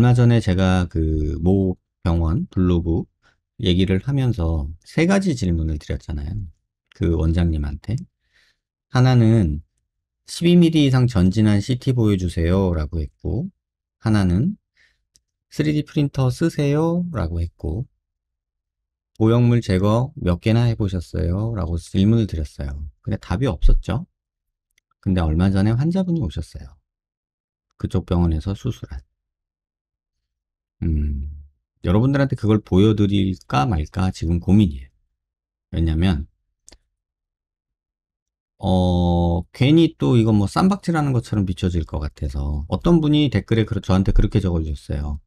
얼마 전에 제가 그 모 병원 블로그 얘기를 하면서 세 가지 질문을 드렸잖아요. 그 원장님한테. 하나는 12mm 이상 전진한 CT 보여주세요 라고 했고 하나는 3D 프린터 쓰세요 라고 했고 오염물 제거 몇 개나 해보셨어요? 라고 질문을 드렸어요. 근데 답이 없었죠. 근데 얼마 전에 환자분이 오셨어요. 그쪽 병원에서 수술한. 음, 여러분들한테 그걸 보여드릴까 말까 지금 고민이에요. 왜냐면, 어, 괜히 또 이거 뭐 쌈박질하는 것처럼 비춰질 것 같아서 어떤 분이 댓글에 그, 저한테 그렇게 적어주셨어요.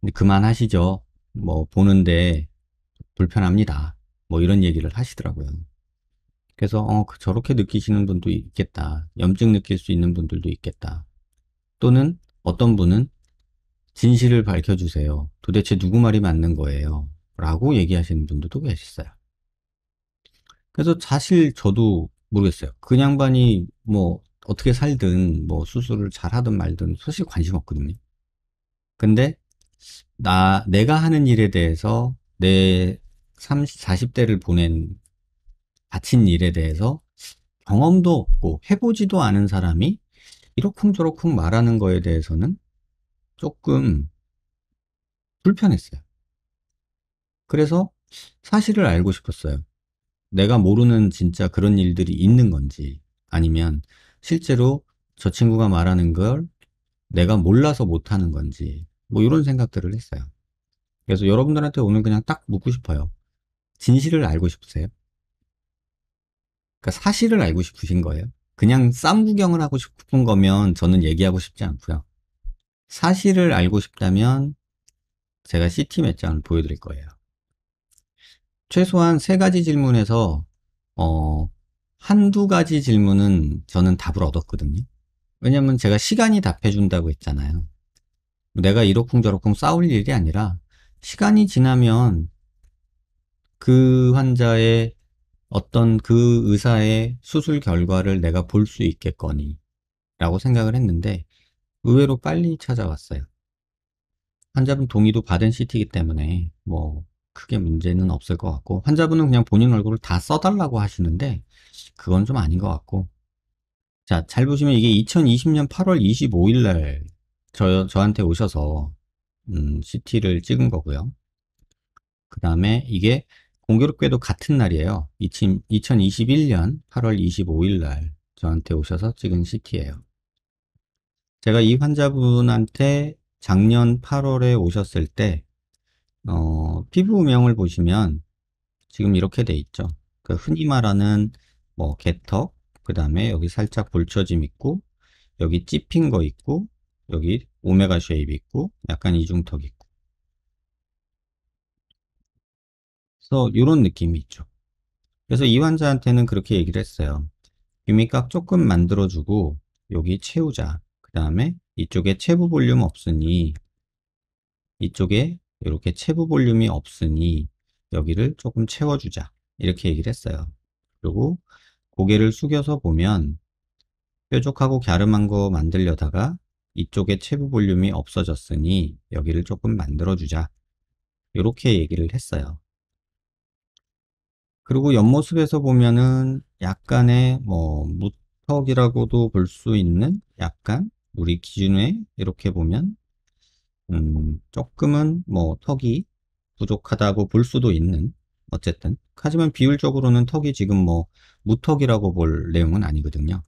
근데 그만하시죠. 뭐 보는데 불편합니다. 뭐 이런 얘기를 하시더라고요. 그래서 어, 그 저렇게 느끼시는 분도 있겠다. 염증 느낄 수 있는 분들도 있겠다. 또는 어떤 분은 진실을 밝혀주세요. 도대체 누구 말이 맞는 거예요? 라고 얘기하시는 분들도 계셨어요. 그래서 사실 저도 모르겠어요. 그냥 반이 뭐 어떻게 살든 뭐 수술을 잘 하든 말든 사실 관심 없거든요. 근데 나 내가 하는 일에 대해서 내 30, 40대를 보낸 바친 일에 대해서 경험도 없고 해보지도 않은 사람이 이러쿵저러쿵 말하는 거에 대해서는 조금 불편했어요. 그래서 사실을 알고 싶었어요. 내가 모르는 진짜 그런 일들이 있는 건지 아니면 실제로 저 친구가 말하는 걸 내가 몰라서 못하는 건지 뭐 이런 생각들을 했어요. 그래서 여러분들한테 오늘 그냥 딱 묻고 싶어요. 진실을 알고 싶으세요? 그러니까 사실을 알고 싶으신 거예요? 그냥 쌈구경을 하고 싶은 거면 저는 얘기하고 싶지 않고요. 사실을 알고 싶다면 제가 CT 몇 장을 보여드릴 거예요. 최소한 세 가지 질문에서 어, 한두 가지 질문은 저는 답을 얻었거든요. 왜냐면 하 제가 시간이 답해준다고 했잖아요. 내가 이러쿵저러쿵 싸울 일이 아니라 시간이 지나면 그 환자의 어떤 그 의사의 수술 결과를 내가 볼 수 있겠거니 라고 생각을 했는데 의외로 빨리 찾아왔어요. 환자분 동의도 받은 CT이기 때문에 뭐 크게 문제는 없을 것 같고 환자분은 그냥 본인 얼굴을 다 써달라고 하시는데 그건 좀 아닌 것 같고 자잘 보시면 이게 2020년 8월 25일 날 저, 저한테 오셔서 음, CT를 찍은 거고요 그 다음에 이게 공교롭게도 같은 날이에요 2021년 8월 25일 날 저한테 오셔서 찍은 CT예요 제가 이 환자분한테 작년 8월에 오셨을 때 어, 피부 음영을 보시면 지금 이렇게 돼 있죠. 그 흔히 말하는 뭐 개턱, 그 다음에 여기 살짝 볼처짐 있고 여기 찝힌 거 있고 여기 오메가 쉐입 있고 약간 이중턱 있고 그래서 이런 느낌이 있죠. 그래서 이 환자한테는 그렇게 얘기를 했어요. 유미각 조금 만들어주고 여기 채우자. 그 다음에 이쪽에 체부 볼륨 없으니 이쪽에 이렇게 체부 볼륨이 없으니 여기를 조금 채워주자 이렇게 얘기를 했어요 그리고 고개를 숙여서 보면 뾰족하고 갸름한 거 만들려다가 이쪽에 체부 볼륨이 없어졌으니 여기를 조금 만들어주자 이렇게 얘기를 했어요 그리고 옆모습에서 보면은 약간의 뭐 무턱이라고도 볼 수 있는 약간 우리 기준에 이렇게 보면 음, 조금은 뭐 턱이 부족하다고 볼 수도 있는 어쨌든 하지만 비율적으로는 턱이 지금 뭐 무턱이라고 볼 내용은 아니거든요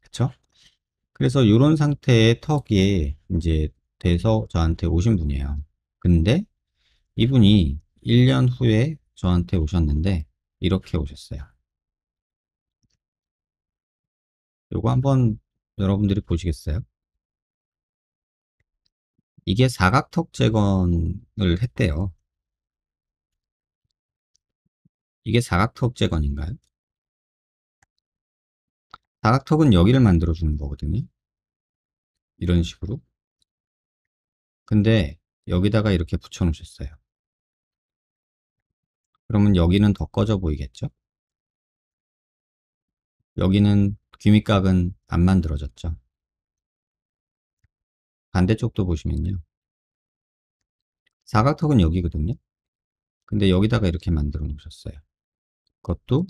그쵸? 그래서 이런 상태의 턱이 이제 돼서 저한테 오신 분이에요 근데 이분이 1년 후에 저한테 오셨는데 이렇게 오셨어요 요거 한번 여러분들이 보시겠어요? 이게 사각턱 재건을 했대요. 이게 사각턱 재건인가요? 사각턱은 여기를 만들어주는 거거든요. 이런 식으로. 근데 여기다가 이렇게 붙여놓으셨어요. 그러면 여기는 더 꺼져 보이겠죠? 여기는 귀밑각은 안 만들어졌죠. 반대쪽도 보시면요. 사각턱은 여기거든요. 근데 여기다가 이렇게 만들어 놓으셨어요. 그것도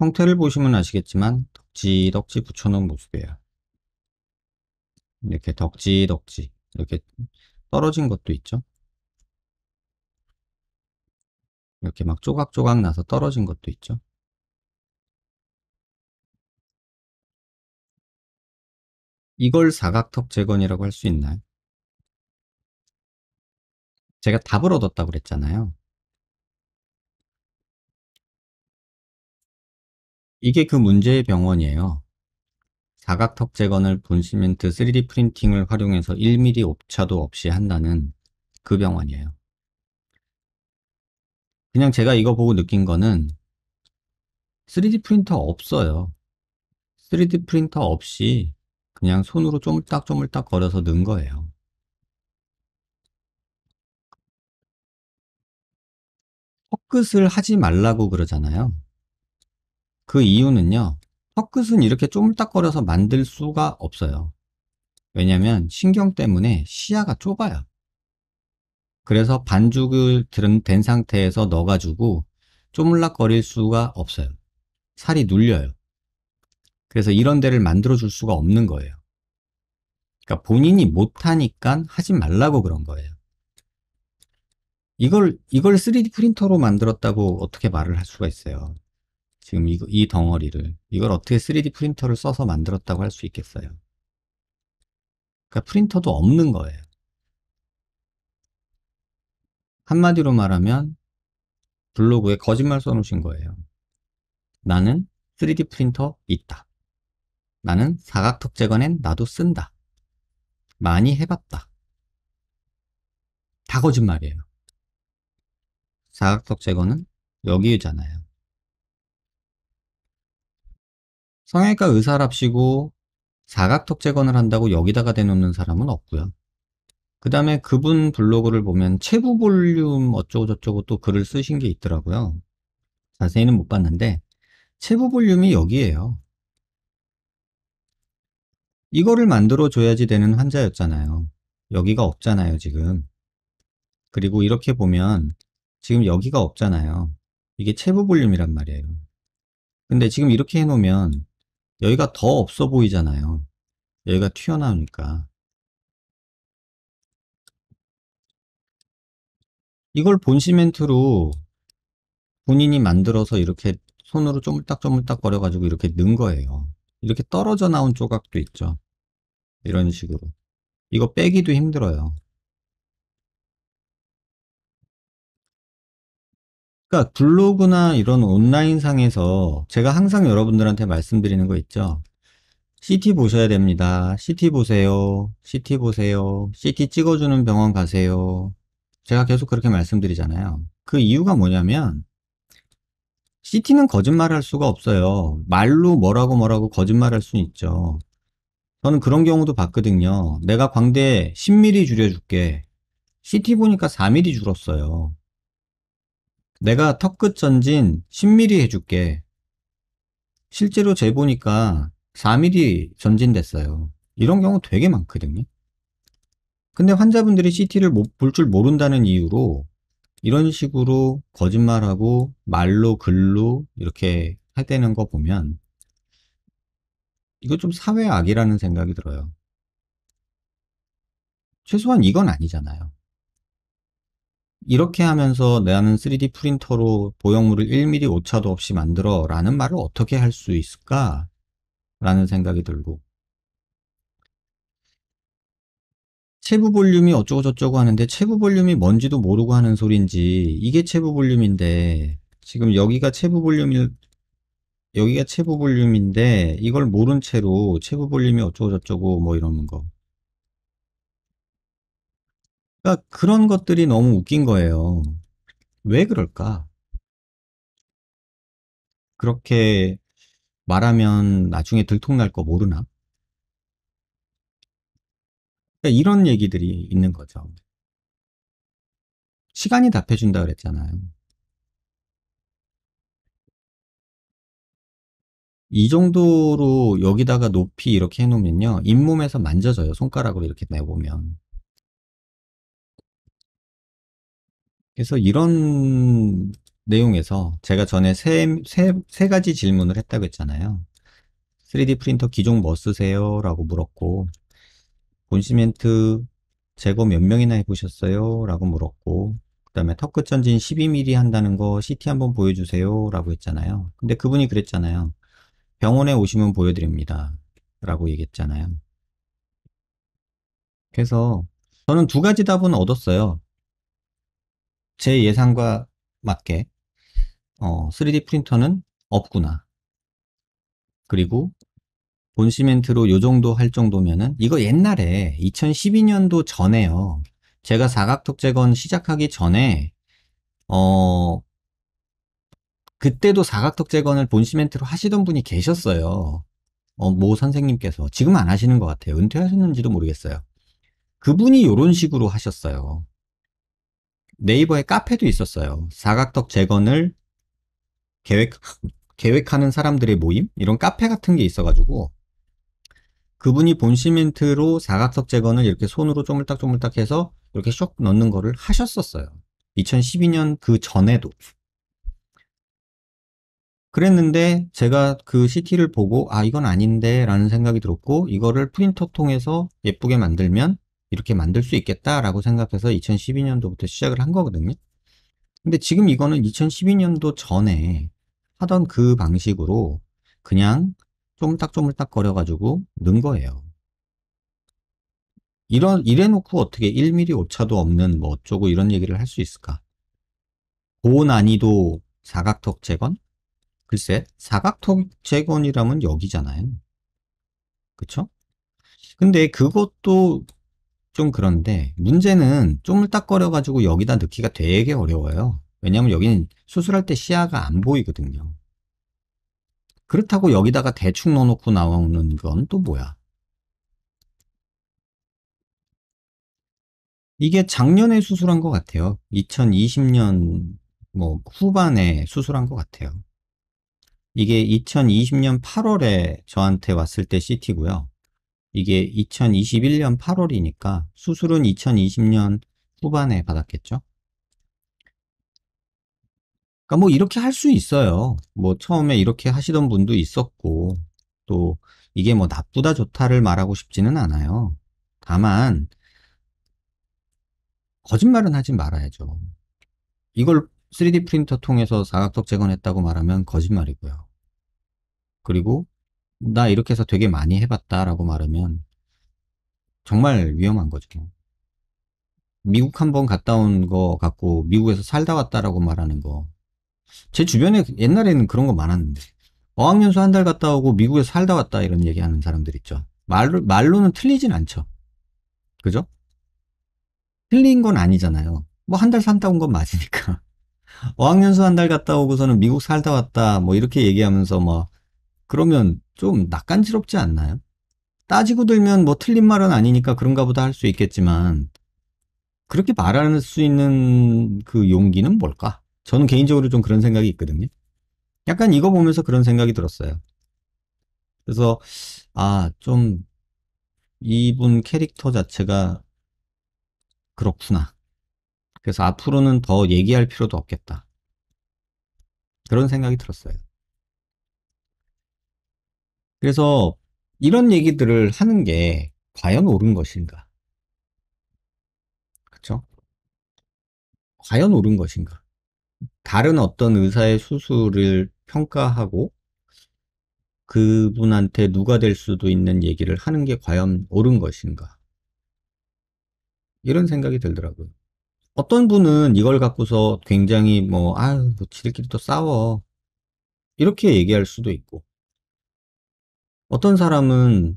형태를 보시면 아시겠지만 덕지덕지 붙여놓은 모습이에요. 이렇게 덕지덕지 이렇게 떨어진 것도 있죠. 이렇게 막 조각조각 나서 떨어진 것도 있죠. 이걸 사각턱 재건이라고 할 수 있나요? 제가 답을 얻었다고 그랬잖아요. 이게 그 문제의 병원이에요. 사각턱 재건을 분시멘트 3D 프린팅을 활용해서 1mm 옵차도 없이 한다는 그 병원이에요. 그냥 제가 이거 보고 느낀 거는 3D 프린터 없어요. 3D 프린터 없이 그냥 손으로 쪼물딱쪼물딱 걸어서 넣은 거예요. 헛끝을 하지 말라고 그러잖아요. 그 이유는요. 헛끝은 이렇게 쪼물딱거려서 만들 수가 없어요. 왜냐면 신경 때문에 시야가 좁아요. 그래서 반죽을 들은 된 상태에서 넣어가지고 쪼물락거릴 수가 없어요. 살이 눌려요. 그래서 이런 데를 만들어줄 수가 없는 거예요. 그러니까 본인이 못하니까 하지 말라고 그런 거예요. 이걸, 이걸 3D 프린터로 만들었다고 어떻게 말을 할 수가 있어요. 지금 이, 이 덩어리를. 이걸 어떻게 3D 프린터를 써서 만들었다고 할 수 있겠어요. 그러니까 프린터도 없는 거예요. 한마디로 말하면 블로그에 거짓말 써놓으신 거예요. 나는 3D 프린터 있다. 나는 사각턱 재건엔 나도 쓴다. 많이 해봤다. 다 거짓말이에요. 사각턱 제거는 여기잖아요. 성형외과 의사랍시고 사각턱 재건을 한다고 여기다가 대놓는 사람은 없고요. 그 다음에 그분 블로그를 보면 체부 볼륨 어쩌고저쩌고 또 글을 쓰신 게 있더라고요. 자세히는 못 봤는데 체부 볼륨이 여기에요. 이거를 만들어 줘야지 되는 환자였잖아요. 여기가 없잖아요, 지금. 그리고 이렇게 보면 지금 여기가 없잖아요. 이게 체부 볼륨이란 말이에요. 근데 지금 이렇게 해놓으면 여기가 더 없어 보이잖아요. 여기가 튀어나오니까. 이걸 본 시멘트로 본인이 만들어서 이렇게 손으로 쪼물딱쪼물딱 거려가지고 이렇게 넣은 거예요. 이렇게 떨어져 나온 조각도 있죠. 이런 식으로 이거 빼기도 힘들어요 그러니까 블로그나 이런 온라인 상에서 제가 항상 여러분들한테 말씀드리는 거 있죠 CT 보셔야 됩니다 CT 보세요 CT 보세요 CT 찍어주는 병원 가세요 제가 계속 그렇게 말씀드리잖아요 그 이유가 뭐냐면 CT는 거짓말할 수가 없어요 말로 뭐라고 뭐라고 거짓말할 수 있죠 저는 그런 경우도 봤거든요. 내가 광대 10mm 줄여줄게. CT 보니까 4mm 줄었어요. 내가 턱 끝 전진 10mm 해줄게. 실제로 재보니까 4mm 전진됐어요. 이런 경우 되게 많거든요. 근데 환자분들이 CT를 볼 줄 모른다는 이유로 이런 식으로 거짓말하고 말로 글로 이렇게 해대는 거 보면 이거 좀 사회악이라는 생각이 들어요. 최소한 이건 아니잖아요. 이렇게 하면서 나는 3D 프린터로 보형물을 1mm 오차도 없이 만들어 라는 말을 어떻게 할 수 있을까? 라는 생각이 들고 체부 볼륨이 어쩌고저쩌고 하는데 체부 볼륨이 뭔지도 모르고 하는 소리인지 이게 체부 볼륨인데 지금 여기가 체부 볼륨일 여기가 체부 볼륨인데 이걸 모른 채로 체부 볼륨이 어쩌고 저쩌고 뭐 이러는 거. 그러니까 그런 것들이 너무 웃긴 거예요. 왜 그럴까? 그렇게 말하면 나중에 들통날 거 모르나? 그러니까 이런 얘기들이 있는 거죠. 시간이 답해준다 그랬잖아요. 이 정도로 여기다가 높이 이렇게 해놓으면요. 잇몸에서 만져져요. 손가락으로 이렇게 내보면. 그래서 이런 내용에서 제가 전에 세, 세, 세 가지 질문을 했다고 했잖아요. 3D 프린터 기종 뭐 쓰세요? 라고 물었고, 본시멘트 제거 몇 명이나 해보셨어요? 라고 물었고, 그 다음에 턱 끝 전진 12mm 한다는 거 CT 한번 보여주세요? 라고 했잖아요. 근데 그분이 그랬잖아요. 병원에 오시면 보여드립니다. 라고 얘기했잖아요. 그래서 저는 두 가지 답은 얻었어요. 제 예상과 맞게 어, 3D 프린터는 없구나. 그리고 본 시멘트로 요 정도 할 정도면은 이거 옛날에 2012년도 전에요. 제가 사각턱 재건 시작하기 전에 어 그때도 사각턱 재건을 본시멘트로 하시던 분이 계셨어요. 어, 모 선생님께서 지금 안 하시는 것 같아요. 은퇴하셨는지도 모르겠어요. 그분이 이런 식으로 하셨어요. 네이버에 카페도 있었어요. 사각턱 재건을 계획 계획하는 사람들의 모임 이런 카페 같은 게 있어가지고 그분이 본 시멘트로 사각턱 재건을 이렇게 손으로 쪼물딱쪼물딱 해서 이렇게 쇽 넣는 거를 하셨었어요. 2012년 그 전에도 그랬는데 제가 그 CT를 보고 아 이건 아닌데 라는 생각이 들었고 이거를 프린터 통해서 예쁘게 만들면 이렇게 만들 수 있겠다라고 생각해서 2012년도부터 시작을 한 거거든요. 근데 지금 이거는 2012년도 전에 하던 그 방식으로 그냥 좀딱좀을딱 거려가지고 넣은 거예요. 이런 이래놓고 어떻게 1mm 오차도 없는 뭐 어쩌고 이런 얘기를 할 수 있을까? 고난이도 사각턱 재건? 글쎄 사각통제건이라면 여기잖아요. 그쵸? 근데 그것도 좀 그런데 문제는 쪼물딱거려 가지고 여기다 넣기가 되게 어려워요. 왜냐면 여기는 수술할 때 시야가 안 보이거든요. 그렇다고 여기다가 대충 넣어놓고 나오는 건 또 뭐야? 이게 작년에 수술한 것 같아요. 2020년 뭐 후반에 수술한 것 같아요. 이게 2020년 8월에 저한테 왔을 때 CT고요. 이게 2021년 8월이니까 수술은 2020년 후반에 받았겠죠. 그러니까 뭐 이렇게 할 수 있어요. 뭐 처음에 이렇게 하시던 분도 있었고 또 이게 뭐 나쁘다 좋다를 말하고 싶지는 않아요. 다만 거짓말은 하지 말아야죠. 이걸 3D 프린터 통해서 사각턱 재건했다고 말하면 거짓말이고요. 그리고 나 이렇게 해서 되게 많이 해봤다라고 말하면 정말 위험한 거죠. 미국 한 번 갔다 온거같고 미국에서 살다 왔다라고 말하는 거. 제 주변에 옛날에는 그런 거 많았는데 어학연수 한 달 갔다 오고 미국에서 살다 왔다 이런 얘기하는 사람들 있죠. 말로, 말로는 틀리진 않죠. 그죠? 틀린 건 아니잖아요. 뭐 한 달 산다 온 건 맞으니까. 어학연수 한 달 갔다 오고서는 미국 살다 왔다 뭐 이렇게 얘기하면서 뭐 그러면 좀 낯간지럽지 않나요? 따지고 들면 뭐 틀린 말은 아니니까 그런가 보다 할 수 있겠지만 그렇게 말할 수 있는 그 용기는 뭘까? 저는 개인적으로 좀 그런 생각이 있거든요. 약간 이거 보면서 그런 생각이 들었어요. 그래서 아, 좀 이분 캐릭터 자체가 그렇구나. 그래서 앞으로는 더 얘기할 필요도 없겠다. 그런 생각이 들었어요. 그래서 이런 얘기들을 하는 게 과연 옳은 것인가? 그쵸? 과연 옳은 것인가? 다른 어떤 의사의 수술을 평가하고 그분한테 누가 될 수도 있는 얘기를 하는 게 과연 옳은 것인가? 이런 생각이 들더라고요. 어떤 분은 이걸 갖고서 굉장히 뭐, 아, 뭐 지들끼리 또 싸워. 이렇게 얘기할 수도 있고. 어떤 사람은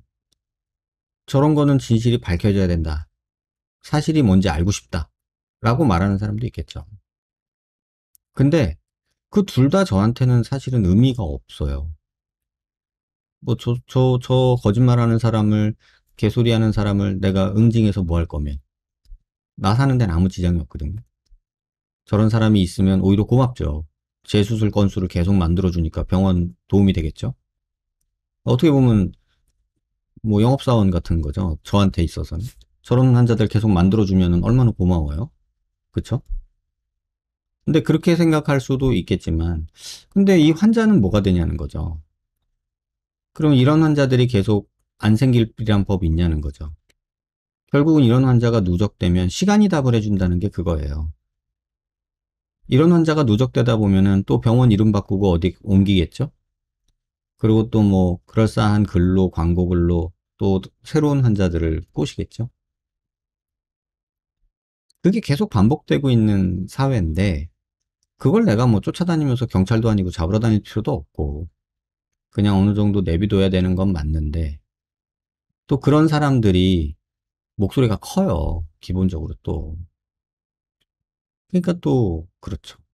저런 거는 진실이 밝혀져야 된다. 사실이 뭔지 알고 싶다. 라고 말하는 사람도 있겠죠. 근데 그 둘 다 저한테는 사실은 의미가 없어요. 뭐, 저, 저, 저 거짓말하는 사람을, 개소리하는 사람을 내가 응징해서 뭐 할 거면. 나 사는 데는 아무 지장이 없거든요. 저런 사람이 있으면 오히려 고맙죠. 재수술 건수를 계속 만들어주니까 병원 도움이 되겠죠. 어떻게 보면 뭐 영업사원 같은 거죠. 저한테 있어서는. 저런 환자들 계속 만들어주면 얼마나 고마워요. 그쵸? 근데 그렇게 생각할 수도 있겠지만 근데 이 환자는 뭐가 되냐는 거죠. 그럼 이런 환자들이 계속 안 생길 필요한 법이 있냐는 거죠. 결국은 이런 환자가 누적되면 시간이 답을 해준다는 게 그거예요. 이런 환자가 누적되다 보면은 또 병원 이름 바꾸고 어디 옮기겠죠? 그리고 또 뭐 그럴싸한 글로 광고 글로 또 새로운 환자들을 꼬시겠죠? 그게 계속 반복되고 있는 사회인데 그걸 내가 뭐 쫓아다니면서 경찰도 아니고 잡으러 다닐 필요도 없고 그냥 어느 정도 내비둬야 되는 건 맞는데 또 그런 사람들이 목소리가 커요. 기본적으로 또. 그러니까 또 그렇죠.